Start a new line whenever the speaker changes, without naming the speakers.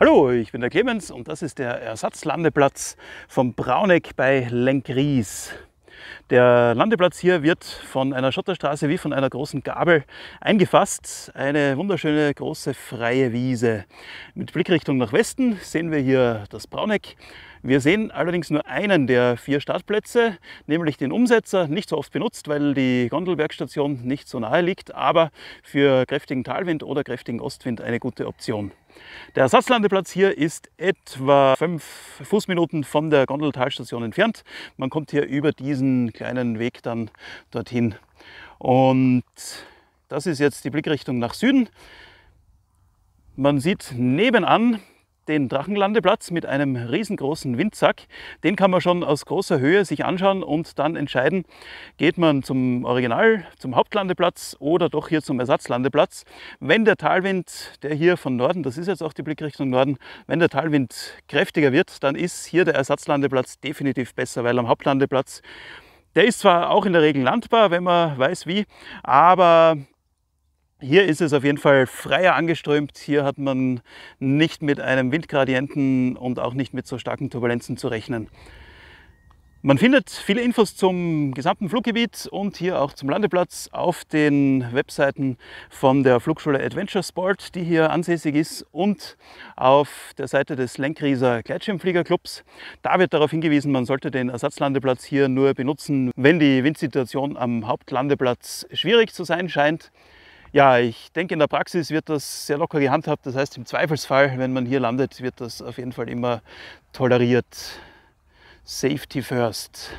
Hallo, ich bin der Clemens und das ist der Ersatzlandeplatz vom Brauneck bei Lenkries. Der Landeplatz hier wird von einer Schotterstraße wie von einer großen Gabel eingefasst. Eine wunderschöne große freie Wiese. Mit Blickrichtung nach Westen sehen wir hier das Brauneck. Wir sehen allerdings nur einen der vier Startplätze, nämlich den Umsetzer, nicht so oft benutzt, weil die Gondelwerkstation nicht so nahe liegt, aber für kräftigen Talwind oder kräftigen Ostwind eine gute Option. Der Ersatzlandeplatz hier ist etwa fünf Fußminuten von der Gondeltalstation entfernt. Man kommt hier über diesen kleinen Weg dann dorthin. Und das ist jetzt die Blickrichtung nach Süden. Man sieht nebenan den Drachenlandeplatz mit einem riesengroßen Windsack. Den kann man schon aus großer Höhe sich anschauen und dann entscheiden, geht man zum Original, zum Hauptlandeplatz oder doch hier zum Ersatzlandeplatz. Wenn der Talwind, der hier von Norden, das ist jetzt auch die Blickrichtung Norden, wenn der Talwind kräftiger wird, dann ist hier der Ersatzlandeplatz definitiv besser, weil am Hauptlandeplatz der ist zwar auch in der Regel landbar, wenn man weiß wie, aber hier ist es auf jeden Fall freier angeströmt. Hier hat man nicht mit einem Windgradienten und auch nicht mit so starken Turbulenzen zu rechnen. Man findet viele Infos zum gesamten Fluggebiet und hier auch zum Landeplatz auf den Webseiten von der Flugschule Adventure Sport, die hier ansässig ist, und auf der Seite des Lenkrieser Gleitschirmfliegerclubs. Da wird darauf hingewiesen, man sollte den Ersatzlandeplatz hier nur benutzen, wenn die Windsituation am Hauptlandeplatz schwierig zu sein scheint. Ja, ich denke, in der Praxis wird das sehr locker gehandhabt. Das heißt, im Zweifelsfall, wenn man hier landet, wird das auf jeden Fall immer toleriert. Safety first.